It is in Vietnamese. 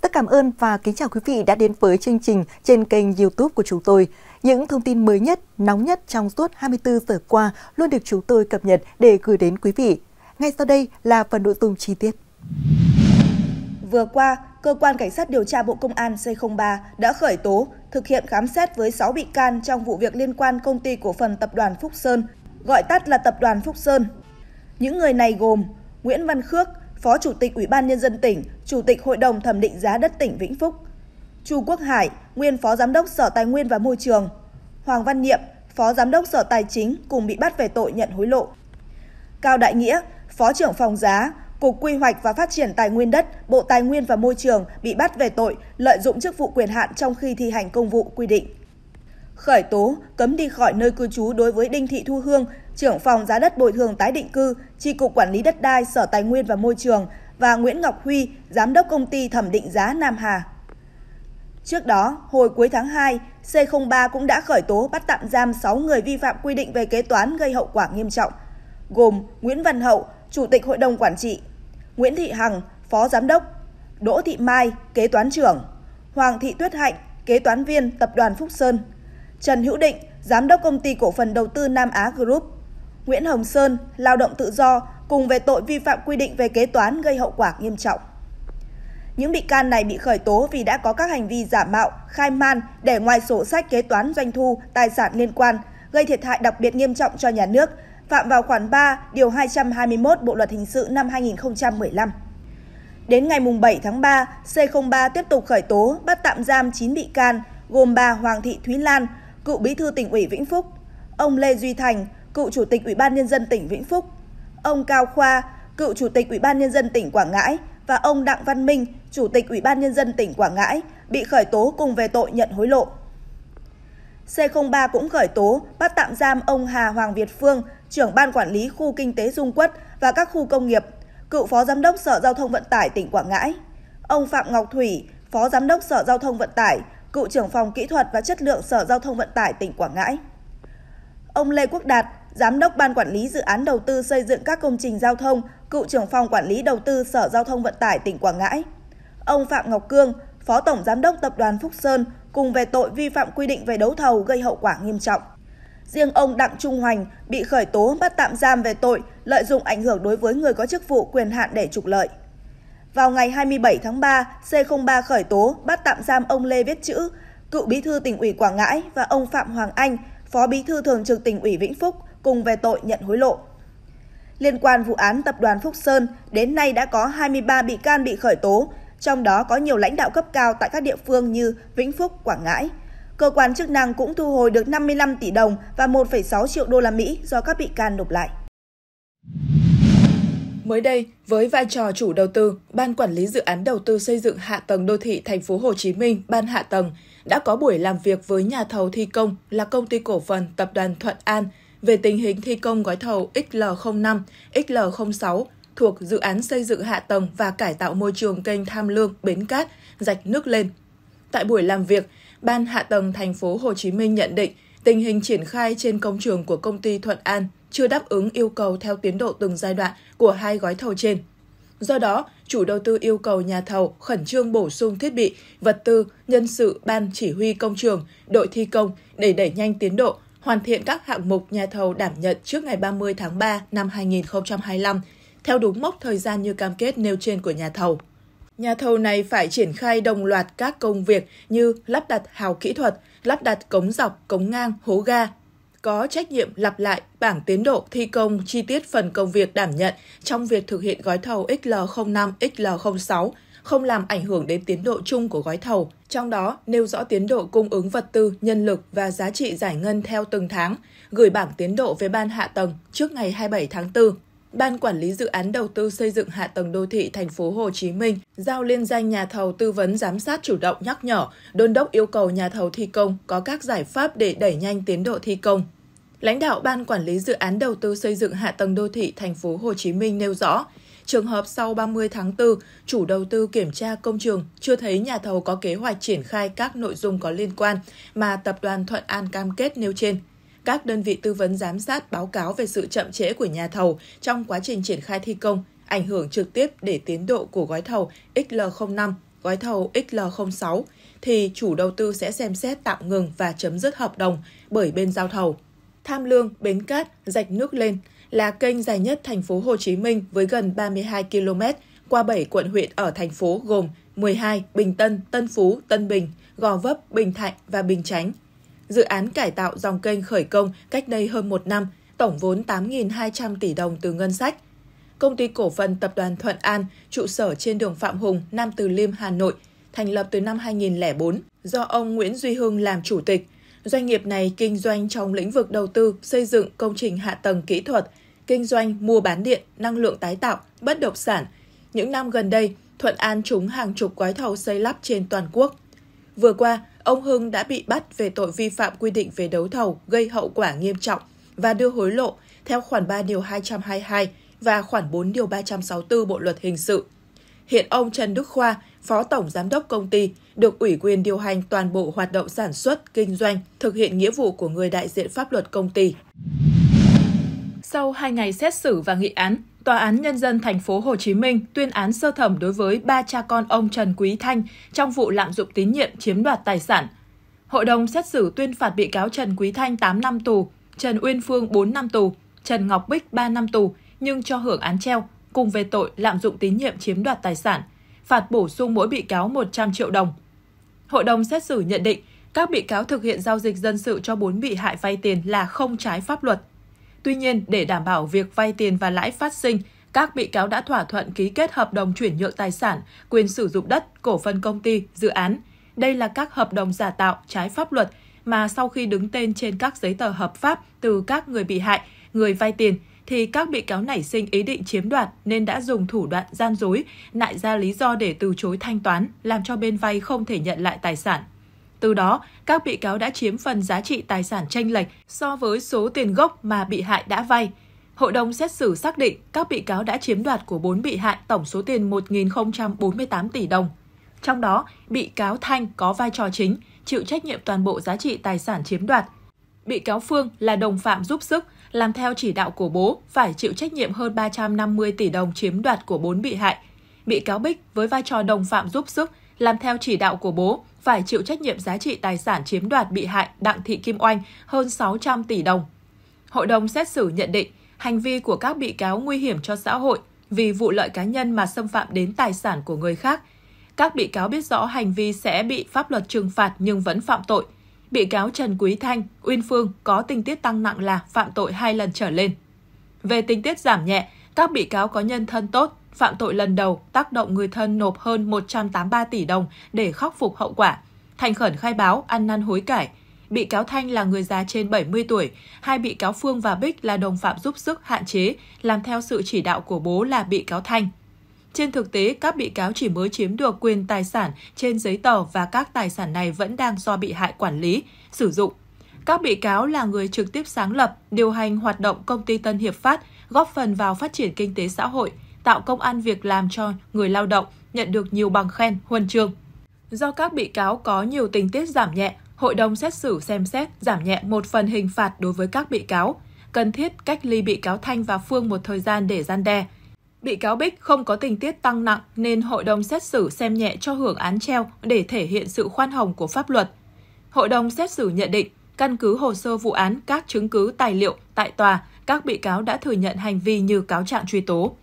tất cảm ơn và kính chào quý vị đã đến với chương trình trên kênh YouTube của chúng tôi. Những thông tin mới nhất, nóng nhất trong suốt 24 giờ qua luôn được chúng tôi cập nhật để gửi đến quý vị. Ngay sau đây là phần nội dung chi tiết. Vừa qua, cơ quan cảnh sát điều tra Bộ Công an C03 đã khởi tố, thực hiện khám xét với 6 bị can trong vụ việc liên quan công ty cổ phần tập đoàn Phúc Sơn, gọi tắt là tập đoàn Phúc Sơn. Những người này gồm Nguyễn Văn Khước, Phó Chủ tịch Ủy ban Nhân dân tỉnh, Chủ tịch Hội đồng Thẩm định Giá đất tỉnh Vĩnh Phúc. Chu Quốc Hải, nguyên Phó Giám đốc Sở Tài nguyên và Môi trường. Hoàng Văn Niệm, Phó Giám đốc Sở Tài chính cùng bị bắt về tội nhận hối lộ. Cao Đại Nghĩa, Phó trưởng phòng giá, Cục Quy hoạch và Phát triển Tài nguyên đất, Bộ Tài nguyên và Môi trường bị bắt về tội lợi dụng chức vụ quyền hạn trong khi thi hành công vụ quy định. Khởi tố, cấm đi khỏi nơi cư trú đối với Đinh Thị Thu Hương, trưởng phòng giá đất bồi thường tái định cư, Tri cục Quản lý đất đai, Sở Tài nguyên và Môi trường và Nguyễn Ngọc Huy, giám đốc công ty thẩm định giá Nam Hà. Trước đó, hồi cuối tháng 2, C03 cũng đã khởi tố bắt tạm giam 6 người vi phạm quy định về kế toán gây hậu quả nghiêm trọng, gồm Nguyễn Văn Hậu, Chủ tịch Hội đồng Quản trị, Nguyễn Thị Hằng, Phó Giám đốc, Đỗ Thị Mai, Kế toán trưởng, Hoàng Thị Tuyết Hạnh, Kế toán viên Tập đoàn Phúc Sơn, Trần Hữu Định, Giám đốc Công ty Cổ phần Đầu tư Nam Á Group, Nguyễn Hồng Sơn, lao động tự do cùng về tội vi phạm quy định về kế toán gây hậu quả nghiêm trọng. Những bị can này bị khởi tố vì đã có các hành vi giả mạo, khai man để ngoài sổ sách kế toán doanh thu, tài sản liên quan, gây thiệt hại đặc biệt nghiêm trọng cho nhà nước, phạm vào khoản 3, điều 221 Bộ luật hình sự năm 2015. Đến ngày 7 tháng 3, C03 tiếp tục khởi tố, bắt tạm giam 9 bị can, gồm bà Hoàng Thị Thúy Lan, cựu bí thư tỉnh ủy Vĩnh Phúc, ông Lê Duy Thành, cựu chủ tịch Ủy ban nhân dân tỉnh Vĩnh Phúc, ông Cao Khoa, cựu chủ tịch Ủy ban nhân dân tỉnh Quảng Ngãi và ông Đặng Văn Minh, chủ tịch Ủy ban nhân dân tỉnh Quảng Ngãi bị khởi tố cùng về tội nhận hối lộ. C03 cũng khởi tố bắt tạm giam ông Hà Hoàng Việt Phương, trưởng ban quản lý khu kinh tế Dung Quất và các khu công nghiệp, cựu phó giám đốc Sở Giao thông Vận tải tỉnh Quảng Ngãi. Ông Phạm Ngọc Thủy, phó giám đốc Sở Giao thông Vận tải, cựu trưởng phòng kỹ thuật và chất lượng Sở Giao thông Vận tải tỉnh Quảng Ngãi. Ông Lê Quốc Đạt, Giám đốc Ban Quản lý Dự án Đầu tư xây dựng các công trình giao thông, cựu trưởng phòng Quản lý Đầu tư Sở Giao thông Vận tải tỉnh Quảng Ngãi. Ông Phạm Ngọc Cương, Phó Tổng Giám đốc Tập đoàn Phúc Sơn cùng về tội vi phạm quy định về đấu thầu gây hậu quả nghiêm trọng. Riêng ông Đặng Trung Hoành bị khởi tố bắt tạm giam về tội lợi dụng ảnh hưởng đối với người có chức vụ quyền hạn để trục lợi. Vào ngày 27 tháng 3, C03 khởi tố bắt tạm giam ông Lê Viết Chữ, cựu bí thư tỉnh ủy Quảng Ngãi và ông Phạm Hoàng Anh, phó bí thư thường trực tỉnh ủy Vĩnh Phúc cùng về tội nhận hối lộ. Liên quan vụ án tập đoàn Phúc Sơn, đến nay đã có 23 bị can bị khởi tố, trong đó có nhiều lãnh đạo cấp cao tại các địa phương như Vĩnh Phúc, Quảng Ngãi. Cơ quan chức năng cũng thu hồi được 55 tỷ đồng và 1,6 triệu đô la Mỹ do các bị can nộp lại. Mới đây, với vai trò chủ đầu tư, Ban quản lý dự án đầu tư xây dựng hạ tầng đô thị thành phố Hồ Chí Minh, Ban hạ tầng đã có buổi làm việc với nhà thầu thi công là công ty cổ phần Tập đoàn Thuận An về tình hình thi công gói thầu XL05, XL06 thuộc dự án xây dựng hạ tầng và cải tạo môi trường kênh Tham Lương, Bến Cát, rạch nước lên. Tại buổi làm việc, Ban Hạ tầng thành phố Hồ Chí Minh nhận định tình hình triển khai trên công trường của công ty Thuận An chưa đáp ứng yêu cầu theo tiến độ từng giai đoạn của hai gói thầu trên. Do đó, chủ đầu tư yêu cầu nhà thầu khẩn trương bổ sung thiết bị, vật tư, nhân sự ban chỉ huy công trường, đội thi công để đẩy nhanh tiến độ hoàn thiện các hạng mục nhà thầu đảm nhận trước ngày 30 tháng 3 năm 2025, theo đúng mốc thời gian như cam kết nêu trên của nhà thầu. Nhà thầu này phải triển khai đồng loạt các công việc như lắp đặt hào kỹ thuật, lắp đặt cống dọc, cống ngang, hố ga, có trách nhiệm lặp lại bảng tiến độ thi công chi tiết phần công việc đảm nhận trong việc thực hiện gói thầu XL05, XL06 không làm ảnh hưởng đến tiến độ chung của gói thầu, trong đó nêu rõ tiến độ cung ứng vật tư, nhân lực và giá trị giải ngân theo từng tháng, gửi bảng tiến độ về Ban Hạ tầng trước ngày 27 tháng 4. Ban quản lý dự án đầu tư xây dựng hạ tầng đô thị thành phố Hồ Chí Minh giao liên danh nhà thầu tư vấn giám sát chủ động nhắc nhở, đôn đốc yêu cầu nhà thầu thi công có các giải pháp để đẩy nhanh tiến độ thi công. Lãnh đạo Ban quản lý dự án đầu tư xây dựng hạ tầng đô thị thành phố Hồ Chí Minh nêu rõ, Trường hợp sau 30 tháng 4, chủ đầu tư kiểm tra công trường chưa thấy nhà thầu có kế hoạch triển khai các nội dung có liên quan mà tập đoàn Thuận An cam kết nêu trên. Các đơn vị tư vấn giám sát báo cáo về sự chậm trễ của nhà thầu trong quá trình triển khai thi công, ảnh hưởng trực tiếp để tiến độ của gói thầu XL05, gói thầu XL06 thì chủ đầu tư sẽ xem xét tạm ngừng và chấm dứt hợp đồng bởi bên giao thầu. Tham lương, bến cát, rạch nước lên, là kênh dài nhất thành phố Hồ Chí Minh với gần 32 km qua 7 quận huyện ở thành phố gồm 12 Bình Tân, Tân Phú, Tân Bình, Gò Vấp, Bình Thạnh và Bình Chánh. Dự án cải tạo dòng kênh khởi công cách đây hơn một năm, tổng vốn 8.200 tỷ đồng từ ngân sách. Công ty cổ phần Tập đoàn Thuận An, trụ sở trên đường Phạm Hùng, Nam Từ Liêm, Hà Nội, thành lập từ năm 2004 do ông Nguyễn Duy Hưng làm chủ tịch – Doanh nghiệp này kinh doanh trong lĩnh vực đầu tư, xây dựng công trình hạ tầng kỹ thuật, kinh doanh mua bán điện, năng lượng tái tạo, bất động sản. Những năm gần đây, Thuận An trúng hàng chục gói thầu xây lắp trên toàn quốc. Vừa qua, ông Hưng đã bị bắt về tội vi phạm quy định về đấu thầu gây hậu quả nghiêm trọng và đưa hối lộ theo khoản 3 điều 222 và khoản 4 điều 364 Bộ luật hình sự. Hiện ông Trần Đức Khoa Phó Tổng Giám đốc công ty, được ủy quyền điều hành toàn bộ hoạt động sản xuất, kinh doanh, thực hiện nghĩa vụ của người đại diện pháp luật công ty. Sau 2 ngày xét xử và nghị án, Tòa án Nhân dân thành phố Hồ Chí Minh tuyên án sơ thẩm đối với ba cha con ông Trần Quý Thanh trong vụ lạm dụng tín nhiệm chiếm đoạt tài sản. Hội đồng xét xử tuyên phạt bị cáo Trần Quý Thanh 8 năm tù, Trần Uyên Phương 4 năm tù, Trần Ngọc Bích 3 năm tù nhưng cho hưởng án treo cùng về tội lạm dụng tín nhiệm chiếm đoạt tài sản – phạt bổ sung mỗi bị cáo 100 triệu đồng. Hội đồng xét xử nhận định các bị cáo thực hiện giao dịch dân sự cho 4 bị hại vay tiền là không trái pháp luật. Tuy nhiên, để đảm bảo việc vay tiền và lãi phát sinh, các bị cáo đã thỏa thuận ký kết hợp đồng chuyển nhượng tài sản, quyền sử dụng đất, cổ phần công ty, dự án. Đây là các hợp đồng giả tạo, trái pháp luật mà sau khi đứng tên trên các giấy tờ hợp pháp từ các người bị hại, người vay tiền thì các bị cáo nảy sinh ý định chiếm đoạt nên đã dùng thủ đoạn gian dối, nại ra lý do để từ chối thanh toán, làm cho bên vay không thể nhận lại tài sản. Từ đó, các bị cáo đã chiếm phần giá trị tài sản tranh lệch so với số tiền gốc mà bị hại đã vay. Hội đồng xét xử xác định các bị cáo đã chiếm đoạt của 4 bị hại tổng số tiền 1.048 tỷ đồng. Trong đó, bị cáo Thanh có vai trò chính, chịu trách nhiệm toàn bộ giá trị tài sản chiếm đoạt bị cáo Phương là đồng phạm giúp sức, làm theo chỉ đạo của bố, phải chịu trách nhiệm hơn 350 tỷ đồng chiếm đoạt của bốn bị hại. Bị cáo Bích với vai trò đồng phạm giúp sức, làm theo chỉ đạo của bố, phải chịu trách nhiệm giá trị tài sản chiếm đoạt bị hại Đặng Thị Kim Oanh hơn 600 tỷ đồng. Hội đồng xét xử nhận định, hành vi của các bị cáo nguy hiểm cho xã hội vì vụ lợi cá nhân mà xâm phạm đến tài sản của người khác. Các bị cáo biết rõ hành vi sẽ bị pháp luật trừng phạt nhưng vẫn phạm tội – bị cáo Trần Quý Thanh, Uyên Phương có tình tiết tăng nặng là phạm tội hai lần trở lên. Về tình tiết giảm nhẹ, các bị cáo có nhân thân tốt, phạm tội lần đầu tác động người thân nộp hơn 183 tỷ đồng để khắc phục hậu quả. Thành khẩn khai báo, ăn năn hối cải. Bị cáo Thanh là người già trên 70 tuổi, hai bị cáo Phương và Bích là đồng phạm giúp sức hạn chế, làm theo sự chỉ đạo của bố là bị cáo Thanh. Trên thực tế, các bị cáo chỉ mới chiếm được quyền tài sản trên giấy tờ và các tài sản này vẫn đang do bị hại quản lý, sử dụng. Các bị cáo là người trực tiếp sáng lập, điều hành hoạt động công ty Tân Hiệp Phát, góp phần vào phát triển kinh tế xã hội, tạo công an việc làm cho người lao động, nhận được nhiều bằng khen, huân chương. Do các bị cáo có nhiều tình tiết giảm nhẹ, hội đồng xét xử xem xét giảm nhẹ một phần hình phạt đối với các bị cáo, cần thiết cách ly bị cáo Thanh và Phương một thời gian để gian đe, Bị cáo Bích không có tình tiết tăng nặng nên hội đồng xét xử xem nhẹ cho hưởng án treo để thể hiện sự khoan hồng của pháp luật. Hội đồng xét xử nhận định, căn cứ hồ sơ vụ án, các chứng cứ tài liệu tại tòa, các bị cáo đã thừa nhận hành vi như cáo trạng truy tố.